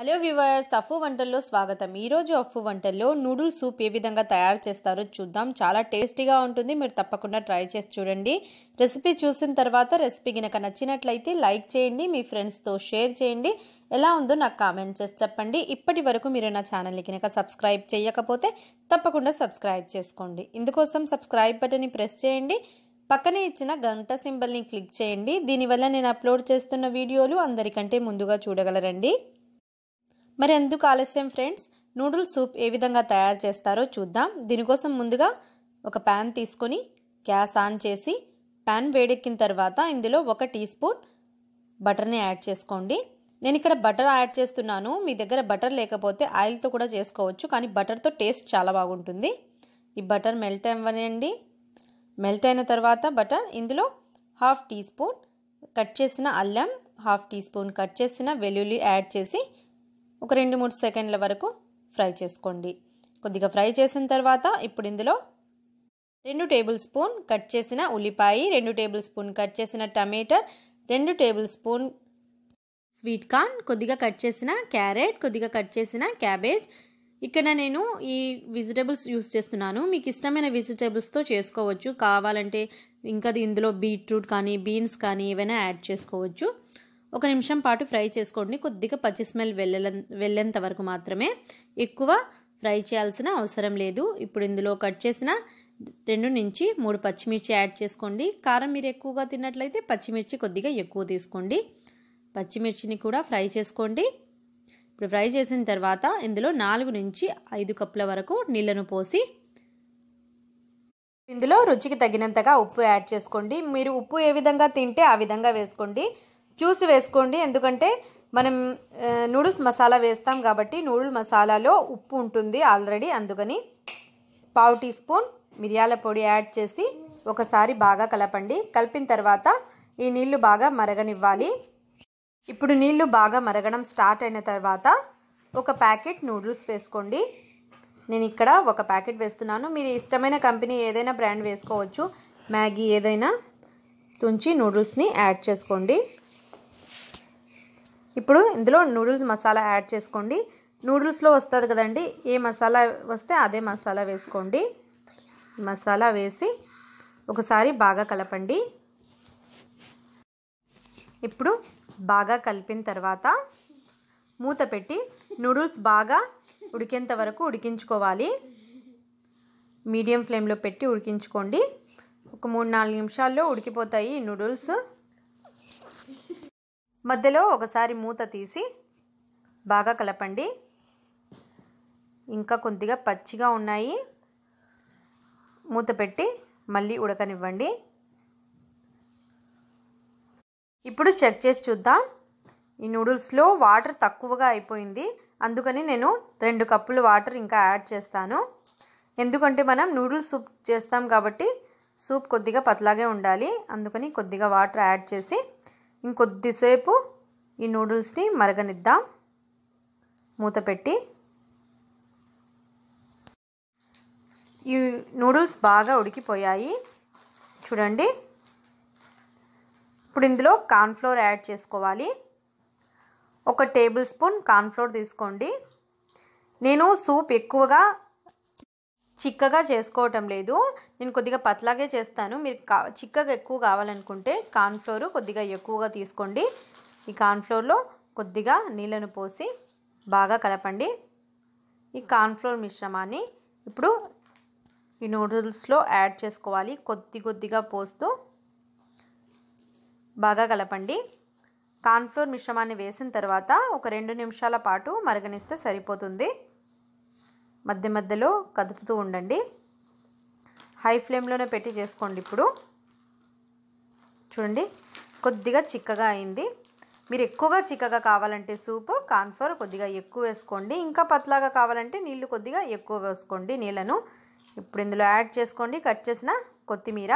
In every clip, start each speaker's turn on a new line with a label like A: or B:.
A: hello viewers అఫు వంటల్లో స్వాగతం ఈరోజు అఫు వంటల్లో నూడుల్ సూప్ ఏ విధంగా తయారు చేస్తారో చూద్దాం చాలా టేస్టీగా ఉంటుంది మీరు తప్పకుండా ట్రై చేసి చూడండి రెసిపీ చూసిన తర్వాత రెసిపీ కనుక నచ్చినట్లయితే లైక్ చేయండి మీ ఫ్రెండ్స్తో షేర్ చేయండి ఎలా ఉందో నాకు కామెంట్ చేసి చెప్పండి ఇప్పటి వరకు మీరు నా ఛానల్ని కనుక సబ్స్క్రైబ్ చేయకపోతే తప్పకుండా సబ్స్క్రైబ్ చేసుకోండి ఇందుకోసం సబ్స్క్రైబ్ బటన్ని ప్రెస్ చేయండి పక్కనే ఇచ్చిన గంట సింబల్ని క్లిక్ చేయండి దీనివల్ల నేను అప్లోడ్ చేస్తున్న వీడియోలు అందరికంటే ముందుగా చూడగలరండి మరి ఎందుకు ఆలస్యం ఫ్రెండ్స్ నూడిల్ సూప్ ఏ విధంగా తయారు చేస్తారో చూద్దాం దీనికోసం ముందుగా ఒక ప్యాన్ తీసుకొని గ్యాస్ ఆన్ చేసి ప్యాన్ వేడెక్కిన తర్వాత ఇందులో ఒక టీ స్పూన్ బటర్ని యాడ్ చేసుకోండి నేను ఇక్కడ బటర్ యాడ్ చేస్తున్నాను మీ దగ్గర బటర్ లేకపోతే ఆయిల్తో కూడా చేసుకోవచ్చు కానీ బటర్తో టేస్ట్ చాలా బాగుంటుంది ఈ బటర్ మెల్ట్ అవ్వనండి మెల్ట్ అయిన తర్వాత బటర్ ఇందులో హాఫ్ టీ స్పూన్ కట్ చేసిన అల్లం హాఫ్ టీ స్పూన్ కట్ చేసిన వెల్లుల్లి యాడ్ చేసి ఒక రెండు మూడు సెకండ్ల వరకు ఫ్రై చేసుకోండి కొద్దిగా ఫ్రై చేసిన తర్వాత ఇప్పుడు ఇందులో రెండు టేబుల్ స్పూన్ కట్ చేసిన ఉల్లిపాయ రెండు టేబుల్ స్పూన్ కట్ చేసిన టమాటా రెండు టేబుల్ స్పూన్ స్వీట్ కార్న్ కొద్దిగా కట్ చేసిన క్యారెట్ కొద్దిగా కట్ చేసిన క్యాబేజ్ ఇక్కడ నేను ఈ వెజిటేబుల్స్ యూస్ చేస్తున్నాను మీకు ఇష్టమైన వెజిటేబుల్స్తో చేసుకోవచ్చు కావాలంటే ఇంకా ఇందులో బీట్రూట్ కానీ బీన్స్ కానీ ఏవైనా యాడ్ చేసుకోవచ్చు ఒక నిమిషం పాటు ఫ్రై చేసుకోండి కొద్దిగా పచ్చి స్మెల్ వెళ్ళ వెళ్ళేంత వరకు మాత్రమే ఎక్కువ ఫ్రై చేయాల్సిన అవసరం లేదు ఇప్పుడు ఇందులో కట్ చేసిన రెండు నుంచి మూడు పచ్చిమిర్చి యాడ్ చేసుకోండి కారం మీరు ఎక్కువగా తిన్నట్లయితే పచ్చిమిర్చి కొద్దిగా ఎక్కువ తీసుకోండి పచ్చిమిర్చిని కూడా ఫ్రై చేసుకోండి ఇప్పుడు ఫ్రై చేసిన తర్వాత ఇందులో నాలుగు నుంచి ఐదు కప్పుల వరకు నీళ్లను పోసి ఇందులో రుచికి తగినంతగా ఉప్పు యాడ్ చేసుకోండి మీరు ఉప్పు ఏ విధంగా తింటే ఆ విధంగా వేసుకోండి చూసి వేసుకోండి ఎందుకంటే మనం నూడిల్స్ మసాలా వేస్తాం కాబట్టి నూడిల్ మసాలాలో ఉప్పు ఉంటుంది ఆల్రెడీ అందుకని పావు టీ స్పూన్ మిరియాల పొడి యాడ్ చేసి ఒకసారి బాగా కలపండి కలిపిన తర్వాత ఈ నీళ్లు బాగా మరగనివ్వాలి ఇప్పుడు నీళ్లు బాగా మరగడం స్టార్ట్ అయిన తర్వాత ఒక ప్యాకెట్ నూడిల్స్ వేసుకోండి నేను ఇక్కడ ఒక ప్యాకెట్ వేస్తున్నాను మీరు ఇష్టమైన కంపెనీ ఏదైనా బ్రాండ్ వేసుకోవచ్చు మ్యాగీ ఏదైనా తుంచి నూడిల్స్ని యాడ్ చేసుకోండి ఇప్పుడు ఇందులో నూడిల్స్ మసాలా యాడ్ చేసుకోండి నూడిల్స్లో వస్తుంది కదండి ఏ మసాలా వస్తే అదే మసాలా వేసుకోండి మసాలా వేసి ఒకసారి బాగా కలపండి ఇప్పుడు బాగా కలిపిన తర్వాత మూత పెట్టి నూడిల్స్ బాగా ఉడికేంత వరకు ఉడికించుకోవాలి మీడియం ఫ్లేమ్లో పెట్టి ఉడికించుకోండి ఒక మూడు నాలుగు నిమిషాల్లో ఉడికిపోతాయి నూడిల్స్ మధ్యలో ఒకసారి మూత తీసి బాగా కలపండి ఇంకా కొద్దిగా పచ్చిగా ఉన్నాయి మూత పెట్టి మళ్ళీ ఉడకనివ్వండి ఇప్పుడు చెక్ చేసి చూద్దాం ఈ నూడిల్స్లో వాటర్ తక్కువగా అయిపోయింది అందుకని నేను రెండు కప్పులు వాటర్ ఇంకా యాడ్ చేస్తాను ఎందుకంటే మనం నూడిల్స్ సూప్ చేస్తాం కాబట్టి సూప్ కొద్దిగా పతలాగే ఉండాలి అందుకని కొద్దిగా వాటర్ యాడ్ చేసి ఇంకొద్దిసేపు ఈ నూడిల్స్ని మరగనిద్దాం మూత పెట్టి ఈ నూడిల్స్ బాగా ఉడికిపోయాయి చూడండి ఇప్పుడు ఇందులో కార్న్ఫ్లోర్ యాడ్ చేసుకోవాలి ఒక టేబుల్ స్పూన్ కార్న్ఫ్లోర్ తీసుకోండి నేను సూప్ ఎక్కువగా చిక్కగా చేసుకోవటం లేదు నేను కొద్దిగా పతలాగే చేస్తాను మీరు కా చిక్కగా ఎక్కువ కావాలనుకుంటే కార్న్ఫ్లోర్ కొద్దిగా ఎక్కువగా తీసుకోండి ఈ కార్న్ఫ్లోర్లో కొద్దిగా నీళ్ళను పోసి బాగా కలపండి ఈ కార్న్ఫ్లోర్ మిశ్రమాన్ని ఇప్పుడు ఈ నూడిల్స్లో యాడ్ చేసుకోవాలి కొద్ది కొద్దిగా పోస్తూ బాగా కలపండి కార్న్ఫ్లోర్ మిశ్రమాన్ని వేసిన తర్వాత ఒక రెండు నిమిషాల పాటు మరగనిస్తే సరిపోతుంది మధ్య మధ్యలో కదుపుతూ ఉండండి హై ఫ్లేమ్లోనే పెట్టి చేసుకోండి ఇప్పుడు చూడండి కొద్దిగా చిక్కగా అయింది మీరు ఎక్కువగా చిక్కగా కావాలంటే సూప్ కాన్ఫర్ కొద్దిగా ఎక్కువ వేసుకోండి ఇంకా పత్లాగా కావాలంటే నీళ్లు కొద్దిగా ఎక్కువ వేసుకోండి నీళ్ళను ఇప్పుడు ఇందులో యాడ్ చేసుకోండి కట్ చేసిన కొత్తిమీర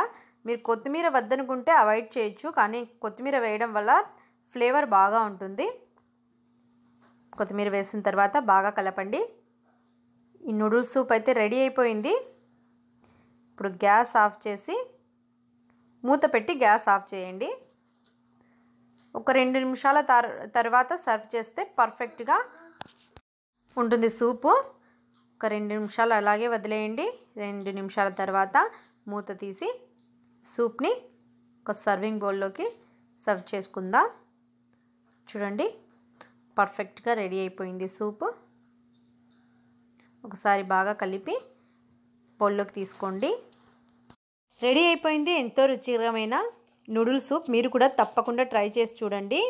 A: మీరు కొత్తిమీర వద్దనుకుంటే అవాయిడ్ చేయొచ్చు కానీ కొత్తిమీర వేయడం వల్ల ఫ్లేవర్ బాగా ఉంటుంది కొత్తిమీర వేసిన తర్వాత బాగా కలపండి ఈ నూడిల్స్ సూప్ అయితే రెడీ అయిపోయింది ఇప్పుడు గ్యాస్ ఆఫ్ చేసి మూత పెట్టి గ్యాస్ ఆఫ్ చేయండి ఒక రెండు నిమిషాల తర్వాత సర్వ్ చేస్తే పర్ఫెక్ట్గా ఉంటుంది సూపు ఒక రెండు నిమిషాలు అలాగే వదిలేయండి రెండు నిమిషాల తర్వాత మూత తీసి సూప్ని ఒక సర్వింగ్ బౌల్లోకి సర్వ్ చేసుకుందాం చూడండి పర్ఫెక్ట్గా రెడీ అయిపోయింది సూపు ఒకసారి బాగా కలిపి పొల్లోకి తీసుకోండి రెడీ అయిపోయింది ఎంతో రుచికరమైన నూడుల్ సూప్ మీరు కూడా తప్పకుండా ట్రై చేసి చూడండి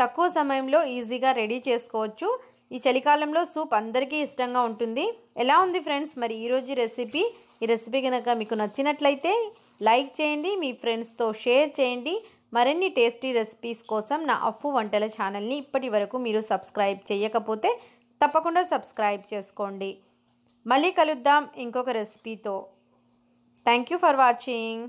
A: తక్కువ సమయంలో ఈజీగా రెడీ చేసుకోవచ్చు ఈ చలికాలంలో సూప్ అందరికీ ఇష్టంగా ఉంటుంది ఎలా ఉంది ఫ్రెండ్స్ మరి ఈరోజు రెసిపీ ఈ రెసిపీ కనుక మీకు నచ్చినట్లయితే లైక్ చేయండి మీ ఫ్రెండ్స్తో షేర్ చేయండి మరిన్ని టేస్టీ రెసిపీస్ కోసం నా అఫ్ వంటల ఛానల్ని ఇప్పటి వరకు మీరు సబ్స్క్రైబ్ చేయకపోతే తప్పకుండా సబ్స్క్రైబ్ చేసుకోండి మళ్ళీ కలుద్దాం ఇంకొక రెసిపీతో థ్యాంక్ యూ ఫర్ వాచింగ్